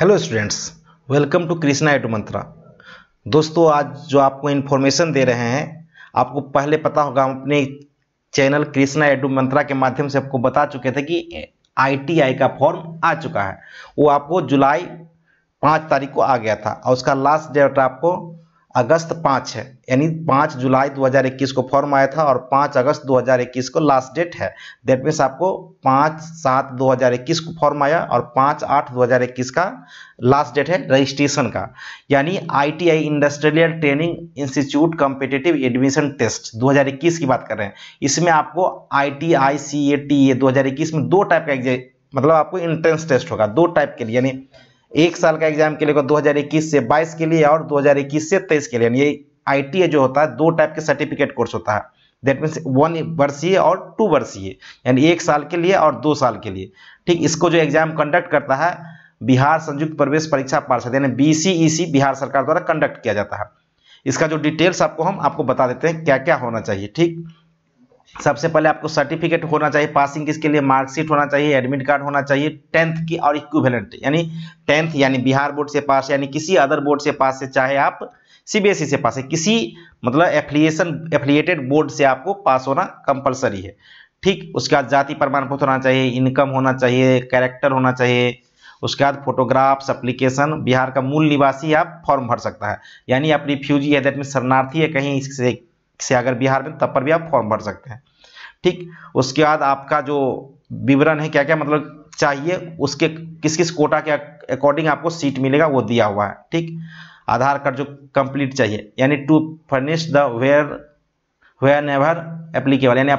hello students welcome to Krishna एटू मंत्रा दोस्तों आज जो आपको इन्फॉर्मेशन दे रहे हैं आपको पहले पता होगा हम अपने चैनल कृष्णा एटू मंत्रा के माध्यम से आपको बता चुके थे कि आईटीआई का फॉर्म आ चुका है वो आपको जुलाई पाँच तारीख को आ गया था और उसका लास्ट डेट आपको अगस्त पाँच है यानी पाँच जुलाई 2021 को फॉर्म आया था और पाँच अगस्त 2021 को लास्ट डेट है दैट मीन्स आपको पाँच सात 2021 को फॉर्म आया और पाँच आठ 2021 का लास्ट डेट है रजिस्ट्रेशन का यानी ITI industrial training institute competitive admission test 2021 की बात कर रहे हैं इसमें आपको I T I C A T A दो में दो टाइप का मतलब आपको इंट्रेंस टेस्ट होगा दो टाइप के लिए यानी एक साल का एग्जाम के लिए हजार इक्कीस से 22 के लिए और 2021 से 23 के लिए ये आई जो होता है दो टाइप के सर्टिफिकेट कोर्स होता है दैट मीन्स वन वर्षीय और टू वर्षीय यानी एक साल के लिए और दो साल के लिए ठीक इसको जो एग्जाम कंडक्ट करता है बिहार संयुक्त प्रवेश परीक्षा पार्षद यानी सी e बिहार सरकार द्वारा कंडक्ट किया जाता है इसका जो डिटेल्स आपको हम आपको बता देते हैं क्या क्या होना चाहिए ठीक सबसे पहले आपको सर्टिफिकेट होना चाहिए पासिंग किसके लिए मार्कशीट होना चाहिए एडमिट कार्ड होना चाहिए टेंथ की और इक्विवेलेंट यानी टेंथ यानी बिहार बोर्ड से पास यानी किसी अदर बोर्ड से पास से चाहे आप सीबीएसई e से पास है किसी मतलब एफिलिएशन एफिलिएटेड बोर्ड से आपको पास होना कंपलसरी है ठीक उसके बाद जाति प्रमाण पत्र होना चाहिए इनकम होना चाहिए कैरेक्टर होना चाहिए उसके बाद फोटोग्राफ्स अप्लीकेशन बिहार का मूल निवासी आप फॉर्म भर सकता है यानी आप रिफ्यूजी है दैट मीन शरणार्थी है कहीं इससे से अगर बिहार में तब पर भी आप फॉर्म भर सकते हैं ठीक उसके बाद आपका जो विवरण है क्या क्या मतलब चाहिए उसके किस किस कोटा के अकॉर्डिंग आपको सीट मिलेगा वो दिया हुआ है ठीक आधार कार्ड जो कंप्लीट चाहिए यानी to furnish the where where never applicable यानी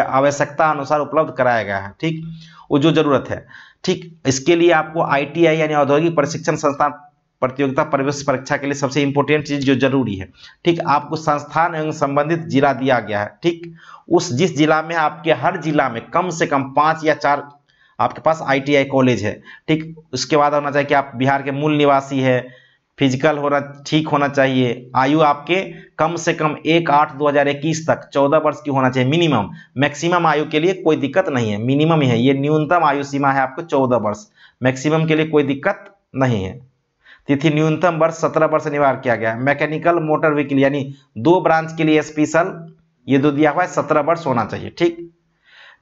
आवश्यकता अनुसार उपलब्ध कराया गया है ठीक वो जो जरूरत है ठीक इसके लिए आपको आईटीआई यानी औद्योगिक प्रशिक्षण संस्थान प्रतियोगिता प्रवेश परीक्षा के लिए सबसे इंपॉर्टेंट चीज जो जरूरी है ठीक आपको संस्थान एवं संबंधित जिला दिया गया है ठीक उस जिस जिला में आपके हर जिला में कम से कम पांच या चार आपके पास आईटीआई कॉलेज है ठीक उसके बाद होना चाहिए कि आप बिहार के मूल निवासी है फिजिकल होना ठीक होना चाहिए आयु आपके कम से कम एक आठ दो हज़ार इक्कीस तक चौदह वर्ष की होना चाहिए मिनिमम मैक्सिमम आयु के लिए कोई दिक्कत नहीं है मिनिमम ही है ये न्यूनतम आयु सीमा है आपको चौदह वर्ष मैक्सिमम के लिए कोई दिक्कत नहीं है तिथि न्यूनतम वर्ष सत्रह वर्ष अनिवार्य किया गया है मैकेनिकल मोटर व्हीकल यानी दो ब्रांच के लिए स्पेशल ये जो दिया हुआ है सत्रह वर्ष होना चाहिए ठीक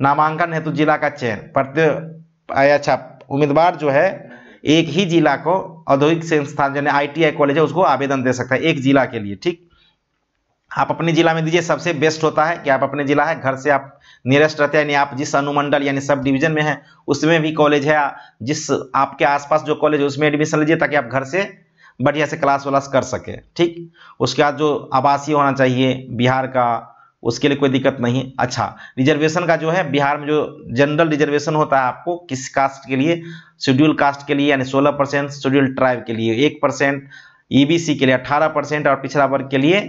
नामांकन हेतु तो जिला का चयन प्रत्ये अच्छा उम्मीदवार जो है एक ही जिला को औद्योगिक संस्थान टी आई कॉलेज है उसको आवेदन दे सकता है एक जिला के लिए ठीक आप अपने ज़िला में दीजिए सबसे बेस्ट होता है कि आप अपने ज़िला है घर से आप नियरेस्ट रहते हैं यानी आप जिस अनुमंडल यानी सब डिवीजन में हैं उसमें भी कॉलेज है जिस आपके आसपास जो कॉलेज है उसमें एडमिशन लीजिए ताकि आप घर से बढ़िया से क्लास वलास कर सके ठीक उसके बाद जो आवासीय होना चाहिए बिहार का उसके लिए कोई दिक्कत नहीं है अच्छा रिजर्वेशन का जो है बिहार में जो जनरल रिजर्वेशन होता है आपको किस कास्ट के लिए शेड्यूल कास्ट के लिए यानी सोलह परसेंट शेड्यूल ट्राइब के लिए एक परसेंट ई e के लिए अट्ठारह परसेंट और पिछड़ा वर्ग के लिए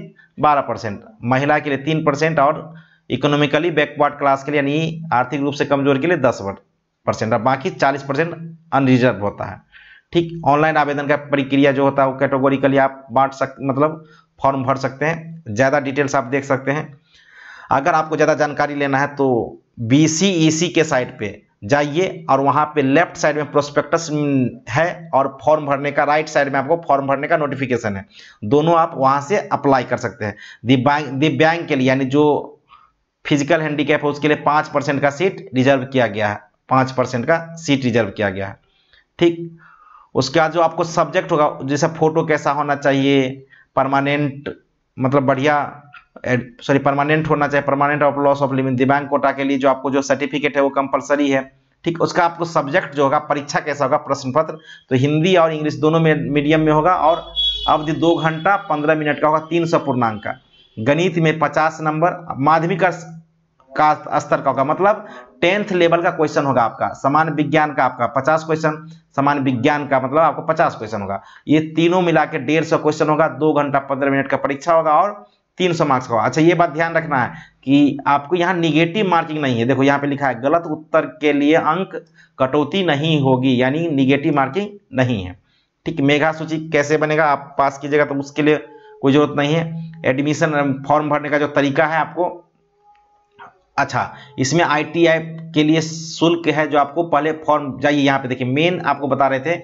बारह परसेंट महिला के लिए तीन परसेंट और इकोनॉमिकली बैकवर्ड क्लास के लिए यानी आर्थिक रूप से कमजोर के लिए दस परसेंट और बाकी चालीस परसेंट अनरिजर्व होता है ठीक ऑनलाइन आवेदन का प्रक्रिया जो होता है वो कैटेगोरिकली आप बांट सक मतलब फॉर्म भर सकते हैं ज़्यादा डिटेल्स आप देख सकते हैं अगर आपको ज़्यादा जानकारी लेना है तो बी e के साइट पर जाइए और वहां पे लेफ्ट साइड में प्रोस्पेक्टस है और फॉर्म भरने का राइट साइड में आपको फॉर्म भरने का नोटिफिकेशन है दोनों आप वहां से अप्लाई कर सकते हैं दिव्यांग के लिए यानी जो फिजिकल हैंडीकैप है उसके लिए पाँच परसेंट का सीट रिजर्व किया गया है पाँच परसेंट का सीट रिजर्व किया गया है ठीक उसके बाद जो आपको सब्जेक्ट होगा जैसे फोटो कैसा होना चाहिए परमानेंट मतलब बढ़िया सॉरी परमानेंट होना चाहिए permanent of loss of living दिव्यांग कोटा के लिए जो आपको जो सर्टिफिकेट है वो कंपलसरी है ठीक उसका आपको सब्जेक्ट जो होगा परीक्षा कैसा होगा प्रश्न पत्र तो हिंदी और इंग्लिश दोनों में मीडियम में होगा और अवधि दो घंटा पंद्रह मिनट का होगा तीन सौ पूर्णांक का गणित में पचास नंबर माध्यमिक का स्तर का होगा मतलब टेंथ लेवल का क्वेश्चन होगा आपका सामान्य विज्ञान का आपका पचास क्वेश्चन सामान्य विज्ञान का मतलब आपको पचास क्वेश्चन होगा ये तीनों मिला के डेढ़ सौ क्वेश्चन होगा दो घंटा पंद्रह मिनट का परीक्षा होगा और तीन सौ मार्क्स का अच्छा ये बात ध्यान रखना है कि आपको यहाँ निगेटिव मार्किंग नहीं है देखो यहाँ पे लिखा है गलत उत्तर के लिए अंक कटौती नहीं होगी यानी निगेटिव मार्किंग नहीं है ठीक मेघा सूची कैसे बनेगा आप पास कीजिएगा तो उसके लिए कोई जरूरत नहीं है एडमिशन फॉर्म भरने का जो तरीका है आपको अच्छा इसमें आई के लिए शुल्क है जो आपको पहले फॉर्म जाइए यहाँ पे देखिए मेन आपको बता रहे थे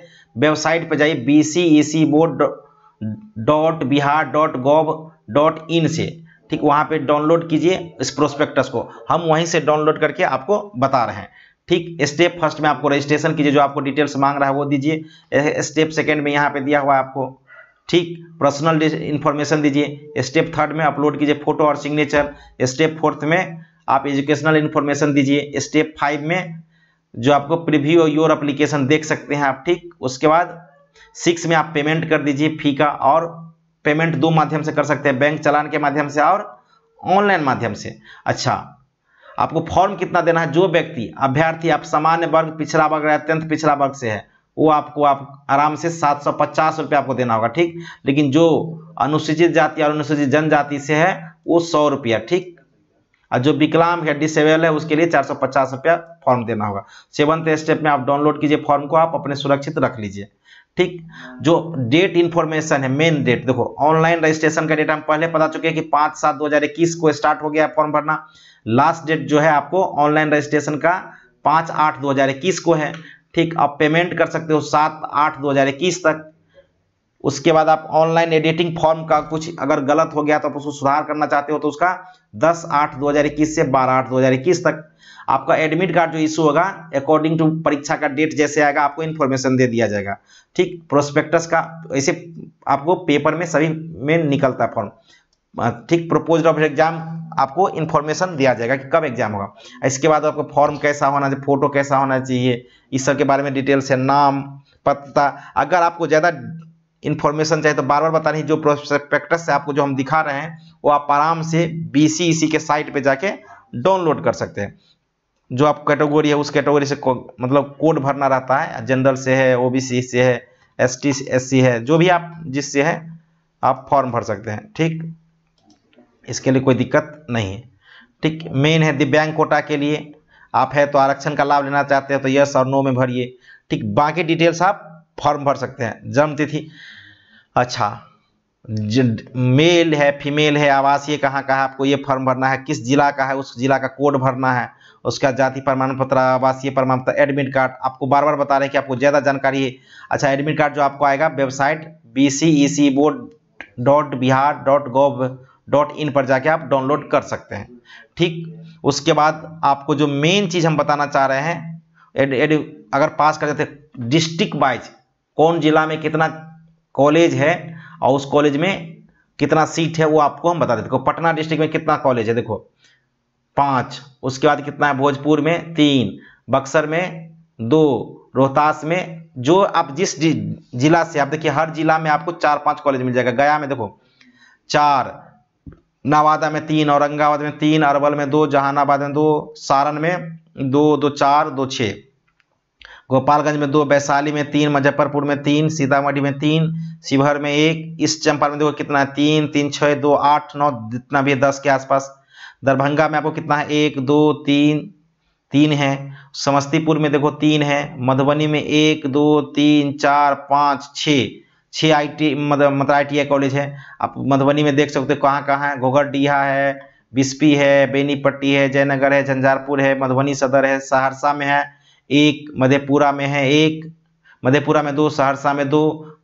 वेबसाइट पर जाइए B C E C board dot Bihar dot gov dot in से ठीक वहाँ पे डाउनलोड कीजिए इस प्रोस्पेक्टस को हम वहीं से डाउनलोड करके आपको बता रहे हैं ठीक स्टेप फर्स्ट में आपको रजिस्ट्रेशन कीजिए जो आपको डिटेल्स मांग रहा है वो दीजिए स्टेप सेकेंड में यहाँ पर दिया हुआ है आपको ठीक पर्सनल इन्फॉर्मेशन दीजिए स्टेप थर्ड में अपलोड कीजिए फोटो और सिग्नेचर स्टेप फोर्थ में आप एजुकेशनल इन्फॉर्मेशन दीजिए स्टेप फाइव में जो आपको प्रिव्यू और योर एप्लीकेशन देख सकते हैं आप ठीक उसके बाद सिक्स में आप पेमेंट कर दीजिए फी का और पेमेंट दो माध्यम से कर सकते हैं बैंक चलान के माध्यम से और ऑनलाइन माध्यम से अच्छा आपको फॉर्म कितना देना है जो व्यक्ति अभ्यर्थी आप सामान्य वर्ग पिछड़ा वर्ग या अत्यंत पिछड़ा वर्ग से है वो आपको आप आराम से सात सौ पचास रुपये आपको देना होगा ठीक लेकिन जो अनुसूचित जाति और अनुसूचित जनजाति से है वो सौ रुपया ठीक और जो विकलांग है डिसेबल है उसके लिए चार सौ पचास रुपया फॉर्म देना होगा सेवंथ स्टेप में आप डाउनलोड कीजिए फॉर्म को आप अपने सुरक्षित रख लीजिए ठीक जो डेट इन्फॉर्मेशन है मेन डेट देखो ऑनलाइन रजिस्ट्रेशन का डेट हम पहले पता चुके हैं कि पाँच सात दो हजार इक्कीस को स्टार्ट हो गया फॉर्म भरना लास्ट डेट जो है आपको ऑनलाइन रजिस्ट्रेशन का पाँच आठ दो हजार इक्कीस को है ठीक आप पेमेंट कर सकते हो सात आठ दो हजार इक्कीस तक उसके बाद आप ऑनलाइन एडिटिंग फॉर्म का कुछ अगर गलत हो गया तो आप उसको सुधार करना चाहते हो तो उसका 10 आठ 2021 से 12 आठ 2021 तक आपका एडमिट कार्ड जो इशू होगा अकॉर्डिंग टू परीक्षा का डेट जैसे आएगा आपको इन्फॉर्मेशन दे दिया जाएगा ठीक प्रोस्पेक्टस का ऐसे आपको पेपर में सभी में निकलता फॉर्म ठीक प्रपोजल ऑफ एग्जाम आपको इन्फॉर्मेशन दिया जाएगा कि कब एग्जाम होगा इसके बाद आपको फॉर्म कैसा होना चाहिए फोटो कैसा होना चाहिए इस सब के बारे में डिटेल्स है नाम पता अगर आपको ज़्यादा इन्फॉर्मेशन चाहिए तो बार बार बता रही जो प्रोस्पेक्टस से आपको जो हम दिखा रहे हैं वो आप आराम से बी के साइट पर जाके डाउनलोड कर सकते हैं जो आप कैटेगोरी है उस कैटेगोरी से को, मतलब कोड भरना रहता है जनरल से है ओबीसी से है एस टी एस सी है जो भी आप जिससे है आप फॉर्म भर सकते हैं ठीक इसके लिए कोई दिक्कत नहीं है ठीक मेन है दिव्यांग कोटा के लिए आप है तो आरक्षण का लाभ लेना चाहते हैं तो यस और नो में भरिए ठीक बाकी डिटेल्स आप फॉर्म भर सकते हैं जन्म तिथि अच्छा मेल है फीमेल है आवासीय कहाँ का है आपको ये फॉर्म भरना है किस जिला का है उस जिला का कोड भरना है उसका जाति प्रमाण पत्र आवासीय प्रमाण पत्र एडमिट कार्ड आपको बार बार बता रहे हैं कि आपको ज़्यादा जानकारी है अच्छा एडमिट कार्ड जो आपको आएगा website B C E C board dot Bihar dot gov dot in पर जाके आप डाउनलोड कर सकते हैं ठीक उसके बाद आपको जो मेन चीज़ हम बताना चाह रहे हैं एड, एड, अगर पास कर जाते डिस्ट्रिक्ट वाइज कौन जिला में कितना कॉलेज है और उस कॉलेज में कितना सीट है वो आपको हम बता देते देखो पटना डिस्ट्रिक्ट में कितना कॉलेज है देखो पाँच उसके बाद कितना है भोजपुर में तीन बक्सर में दो रोहतास में जो आप जिस जिला से आप देखिए हर जिला में आपको चार पांच कॉलेज मिल जाएगा गया में देखो चार नवादा में तीन औरंगाबाद में तीन अरवल में दो जहानाबाद में दो सारण में दो दो चार दो छः गोपालगंज में दो वैशाली में तीन मुजफ्फरपुर में तीन सीतामढ़ी में तीन शिवहर में एक ईस्ट चंपारण में देखो कितना है तीन तीन छः दो आठ नौ जितना भी है दस के आसपास दरभंगा में आपको कितना है एक दो तीन तीन है समस्तीपुर में देखो तीन है मधुबनी में एक दो तीन चार पाँच छः छः आई टी मतलब मतलब आई टी आई कॉलेज है आप मधुबनी में देख सकते हो कहाँ कहाँ है घोघरडीहा है बिस्पी है बेनीपट्टी है जयनगर है झंझारपुर है मधुबनी सदर है सहरसा में है एक मधेपुरा में है एक मधेपुरा में दो सहरसा में दो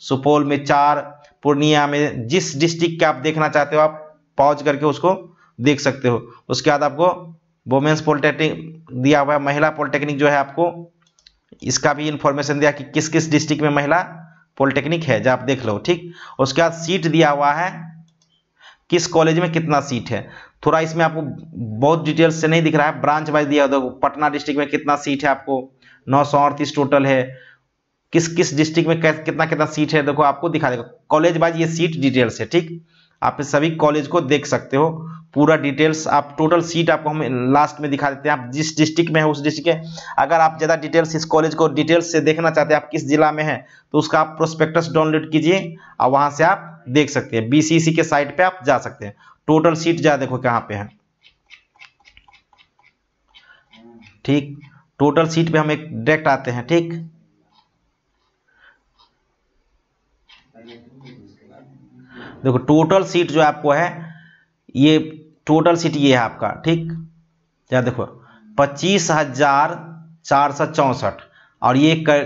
सुपौल में चार पूर्णिया में जिस डिस्ट्रिक्ट के आप देखना चाहते हो आप पहुंच करके उसको देख सकते हो उसके बाद आपको वोमेंस पॉलिटेक्निक दिया हुआ है महिला पॉलिटेक्निक जो है आपको इसका भी इन्फॉर्मेशन दिया कि किस किस डिस्ट्रिक्ट में महिला पॉलिटेक्निक है जब आप देख लो ठीक उसके बाद सीट दिया हुआ है किस कॉलेज में कितना सीट है थोड़ा इसमें आपको बहुत डिटेल्स से नहीं दिख रहा है ब्रांच वाइज दिया होता है पटना डिस्ट्रिक्ट में कितना सीट है आपको नौ सौ अड़तीस टोटल है किस किस डिस्ट्रिक्ट में कितना कितना सीट है देखो आपको दिखा देगा कॉलेज वाइज ये सीट डिटेल्स है ठीक आप सभी कॉलेज को देख सकते हो पूरा डिटेल्स आप टोटल सीट आपको हम लास्ट में दिखा देते हैं आप जिस डिस्ट्रिक्ट में है उस डिस्ट्रिक्ट के अगर आप ज़्यादा डिटेल्स इस कॉलेज को डिटेल्स से देखना चाहते हैं आप किस जिला में है तो उसका आप प्रोस्पेक्टस डाउनलोड कीजिए और वहाँ से आप देख सकते हैं बीसीसी के साइट पे आप जा सकते हैं टोटल सीट जा देखो कहां पे है ठीक टोटल सीट पे हम एक डायरेक्ट आते हैं ठीक देखो टोटल सीट जो आपको है ये टोटल सीट ये है आपका ठीक या देखो पच्चीस हजार चार सौ चौसठ और ये कर,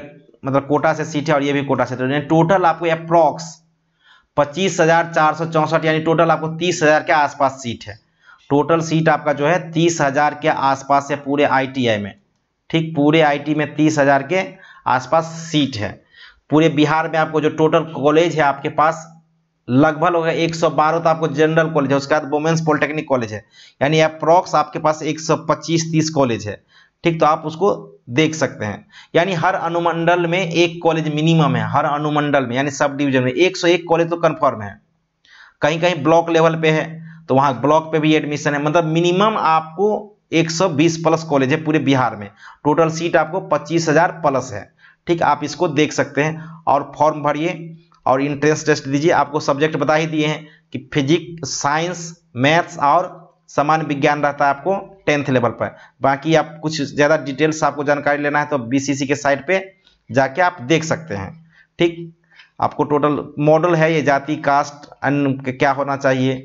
मतलब कोटा से सीट है और ये भी कोटा से तो टोटल आपको अप्रॉक्स पच्चीस हजार चार सौ चौंसठ यानी टोटल आपको तीस हजार के आसपास सीट है टोटल सीट आपका जो है तीस हजार के आसपास है पूरे आईटीआई में ठीक पूरे आईटी में तीस हजार के आसपास सीट है पूरे बिहार में आपको जो टोटल कॉलेज है आपके पास लगभग होगा बारह तो आपको जनरल कॉलेज है उसके बाद वोमेंस पॉलिटेक्निक कॉलेज है यानी अप्रॉक्स आपके पास पच्चीस तीस कॉलेज है ठीक तो आप उसको देख सकते हैं यानी हर अनुमंडल में एक कॉलेज मिनिमम है हर अनुमंडल में यानी सब डिविजन में एक सौ एक कॉलेज तो कन्फर्म है कहीं कहीं ब्लॉक लेवल पे है तो वहां ब्लॉक पे भी एडमिशन है मतलब मिनिमम आपको 120 प्लस कॉलेज है पूरे बिहार में टोटल सीट आपको 25,000 प्लस है ठीक आप इसको देख सकते हैं और फॉर्म भरिए और इंट्रेंस टेस्ट दीजिए आपको सब्जेक्ट बता ही दिए हैं कि फिजिक्स साइंस मैथ्स और सामान्य विज्ञान रहता है आपको टेंथ लेवल पर बाकी आप कुछ ज़्यादा डिटेल्स आपको जानकारी लेना है तो बी के साइट पर जाके आप देख सकते हैं ठीक आपको टोटल मॉडल है ये जाति कास्ट अन क्या होना चाहिए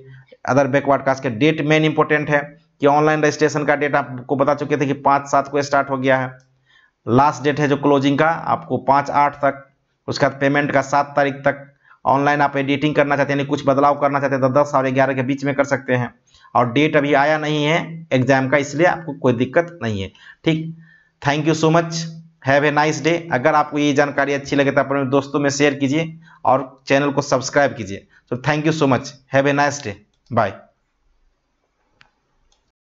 अदर बैकवर्ड कास्ट के डेट मेन इंपॉर्टेंट है कि ऑनलाइन रजिस्ट्रेशन का डेट आपको बता चुके थे कि पाँच सात को स्टार्ट हो गया है लास्ट डेट है जो क्लोजिंग का आपको पाँच आठ तक उसके बाद पेमेंट का सात तारीख तक ऑनलाइन आप एडिटिंग करना चाहते हैं यानी कुछ बदलाव करना चाहते हैं तो दस और ग्यारह के बीच में कर सकते हैं और डेट अभी आया नहीं है एग्जाम का इसलिए आपको कोई दिक्कत नहीं है ठीक thank you so much have a nice day अगर आपको ये जानकारी अच्छी लगे तो अपने दोस्तों में शेयर कीजिए और चैनल को सब्सक्राइब कीजिए तो thank you so much have a nice day bye